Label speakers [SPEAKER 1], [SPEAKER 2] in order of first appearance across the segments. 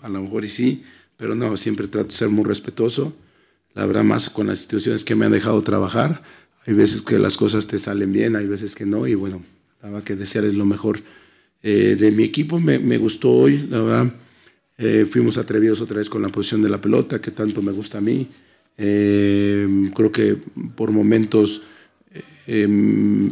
[SPEAKER 1] a lo mejor y sí, pero no, siempre trato de ser muy respetuoso. La verdad, más con las instituciones que me han dejado trabajar. Hay veces que las cosas te salen bien, hay veces que no, y bueno, la verdad que desear es lo mejor. Eh, de mi equipo me, me, gustó hoy, la verdad. Eh, fuimos atrevidos otra vez con la posición de la pelota, que tanto me gusta a mí. Eh, creo que por momentos em,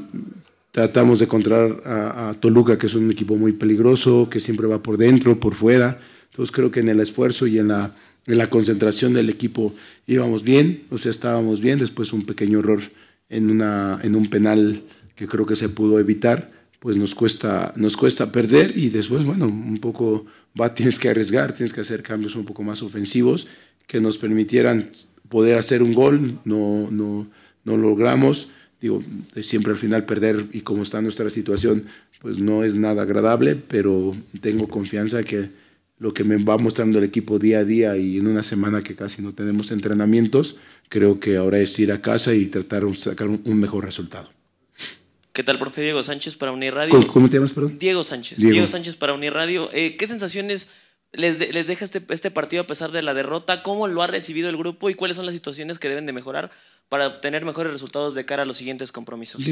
[SPEAKER 1] tratamos de encontrar a, a Toluca, que es un equipo muy peligroso, que siempre va por dentro, por fuera. Entonces creo que en el esfuerzo y en la, en la concentración del equipo íbamos bien, o sea, estábamos bien, después un pequeño error en, una, en un penal que creo que se pudo evitar, pues nos cuesta, nos cuesta perder y después, bueno, un poco va, tienes que arriesgar, tienes que hacer cambios un poco más ofensivos que nos permitieran poder hacer un gol, no, no, no logramos, digo, siempre al final perder y como está nuestra situación, pues no es nada agradable, pero tengo confianza que lo que me va mostrando el equipo día a día y en una semana que casi no tenemos entrenamientos, creo que ahora es ir a casa y tratar de sacar un mejor resultado. ¿Qué tal, profe Diego Sánchez para Unir Radio? ¿Cómo, te llamas, perdón? Diego Sánchez. Diego, Sánchez para Unir Radio. Eh, ¿Qué sensaciones les, deja este, este, partido a pesar de la derrota? ¿Cómo lo ha recibido el grupo y cuáles son las situaciones que deben de mejorar para obtener mejores resultados de cara a los siguientes compromisos?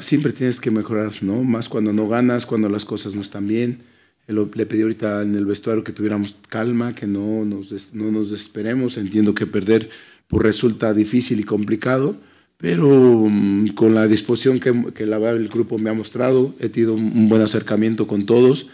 [SPEAKER 1] siempre tienes que mejorar, ¿no? Más cuando no ganas, cuando las cosas no están bien le pedí ahorita en el vestuario que tuviéramos calma, que no nos, no nos desesperemos. Entiendo que perder pues, resulta difícil y complicado, pero mm, con la disposición que, el grupo me ha mostrado, he tenido un buen acercamiento con todos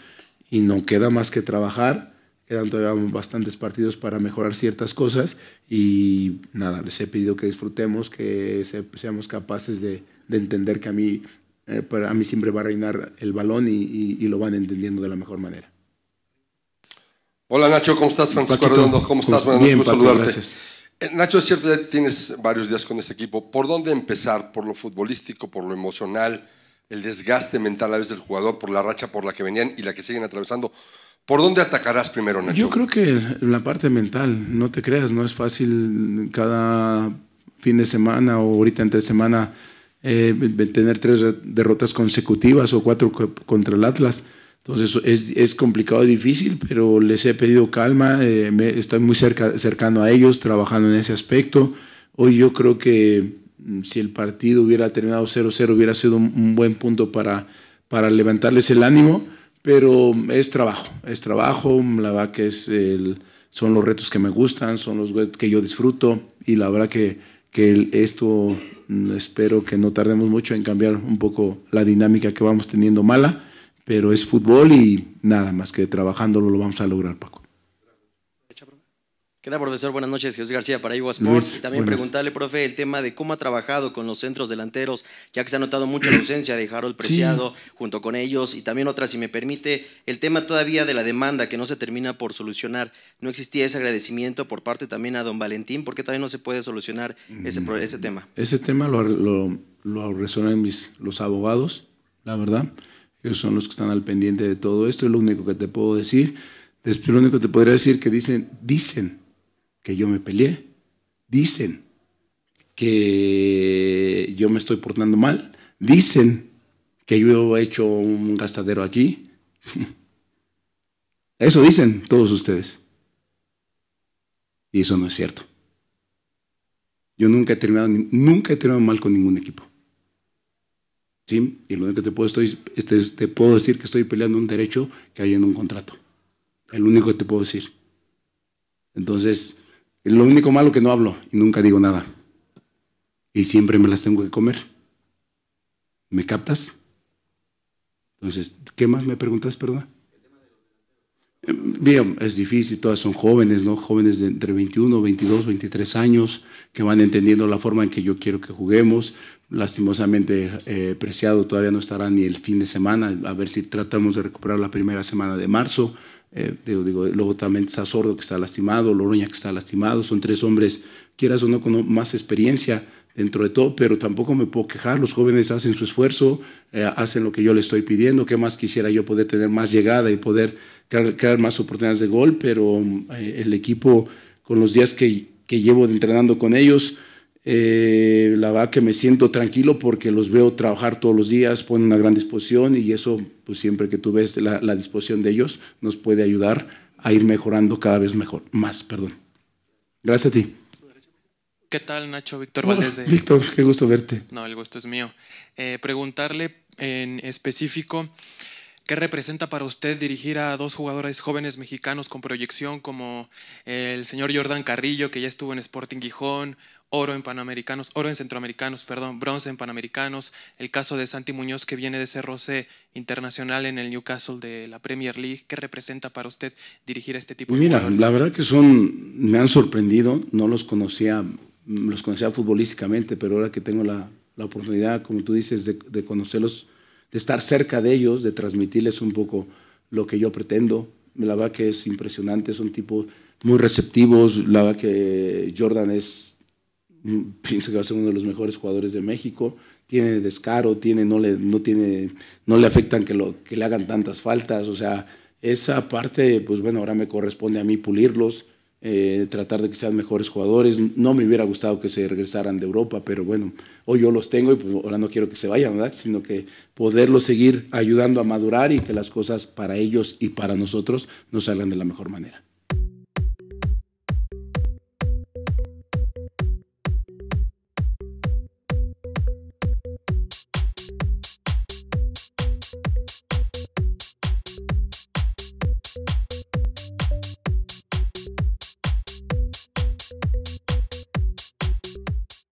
[SPEAKER 1] y no queda más que trabajar. Quedan todavía bastantes partidos para mejorar ciertas cosas y nada, les he pedido que disfrutemos, que seamos capaces de, de entender que a mí eh, para mí siempre va a reinar el balón y, lo van entendiendo de la mejor manera. Hola Nacho, ¿cómo estás? Francisco Arredondo, ¿cómo estás? Bien, Paco, Gracias. Eh, Nacho, es cierto, ya tienes varios días con este equipo. ¿Por dónde empezar? ¿Por lo futbolístico, por lo emocional, el desgaste mental a veces del jugador, por la racha por la que venían y la que siguen atravesando? ¿Por dónde atacarás primero, Nacho? Yo creo que la parte mental, no te creas, no es fácil cada fin de semana o ahorita entre semana eh, tener tres derrotas consecutivas o cuatro contra el Atlas. Entonces es, complicado y difícil, pero les he pedido calma, eh, estoy muy cerca, cercano a ellos, trabajando en ese aspecto. Hoy yo creo que mm, si el partido hubiera terminado 0-0 hubiera sido un, buen punto para, para levantarles el ánimo, pero es trabajo, es trabajo, la verdad que es el, son los retos que me gustan, son los que yo disfruto y la verdad que que esto mm, espero que no tardemos mucho en cambiar un poco la dinámica que vamos teniendo mala, pero es fútbol y nada más que trabajándolo lo vamos a lograr, Paco. ¿Qué tal, profesor? Buenas noches, Jesús García para Iguasport. y también preguntarle, profe, el tema de cómo ha trabajado con los centros delanteros, ya que se ha notado mucho la ausencia de Harold Preciado junto con ellos. Y también otra, si me permite, el tema todavía de la demanda que no se termina por solucionar. No existía ese agradecimiento por parte también a don Valentín, porque todavía no se puede solucionar ese, ese mm, tema. Ese tema lo, lo, mis, los abogados, la verdad. Ellos son los que están al pendiente de todo esto. Es lo único que te puedo decir. lo único que te podría decir que dicen, dicen que yo me peleé. Dicen que yo me estoy portando mal. Dicen que yo he hecho un gastadero aquí. Eso dicen todos ustedes. Y eso no es cierto. Yo nunca he terminado, nunca he terminado mal con ningún equipo. Y lo único que te puedo, decir este, te puedo decir que estoy peleando un derecho que hay en un contrato. El único que te puedo decir. Entonces, lo único malo que no hablo y nunca digo nada. Y siempre me las tengo que comer. ¿Me captas? Entonces, ¿qué más me preguntas, Perdón. Bien, es difícil, todas son jóvenes, ¿no? Jóvenes de entre 21, 22, 23 años, que van entendiendo la forma en que yo quiero que juguemos. Lastimosamente, eh, Preciado todavía no estará ni el fin de semana, a ver si tratamos de recuperar la primera semana de marzo. Eh, digo, luego también está Sordo que está lastimado, Loroña que está lastimado, son tres hombres, quieras o no, con más experiencia dentro de todo, pero tampoco me puedo quejar, los jóvenes hacen su esfuerzo, eh, hacen lo que yo les estoy pidiendo, qué más quisiera yo poder tener más llegada y poder crear, más oportunidades de gol, pero eh, el equipo con los días que, que llevo entrenando con ellos, eh, la verdad que me siento tranquilo porque los veo trabajar todos los días, ponen una gran disposición y eso, pues siempre que tú ves la, disposición de ellos, nos puede ayudar a ir mejorando cada vez mejor, más, perdón. Gracias a ti. ¿Qué tal, Nacho? Víctor Víctor, qué gusto verte. No, el gusto es mío. Eh, preguntarle en específico ¿Qué representa para usted dirigir a dos jugadores jóvenes mexicanos con proyección como el señor Jordan Carrillo, que ya estuvo en Sporting Gijón, oro en Panamericanos, oro en Centroamericanos, perdón, bronce en Panamericanos, el caso de Santi Muñoz que viene de ser roce internacional en el Newcastle de la Premier League, ¿qué representa para usted dirigir a este tipo pues de jugadores? Mira, la verdad que son me han sorprendido, no los conocía los conocía futbolísticamente, pero ahora que tengo la, oportunidad, como tú dices, de conocerlos de estar cerca de ellos, de transmitirles un poco lo que yo pretendo. La verdad que es impresionante, son tipos muy receptivos. La verdad que Jordan es, pienso que va a ser uno de los mejores jugadores de México. Tiene descaro, tiene, no, le, no, tiene, no le afectan que, lo, que le hagan tantas faltas. O sea, esa parte, pues bueno, ahora me corresponde a mí pulirlos. Eh, tratar de que sean mejores jugadores. No me hubiera gustado que se regresaran de Europa, pero bueno, hoy yo los tengo y pues, ahora no quiero que se vayan, Sino que poderlos seguir ayudando a madurar y que las cosas para ellos y para nosotros nos salgan de la mejor manera.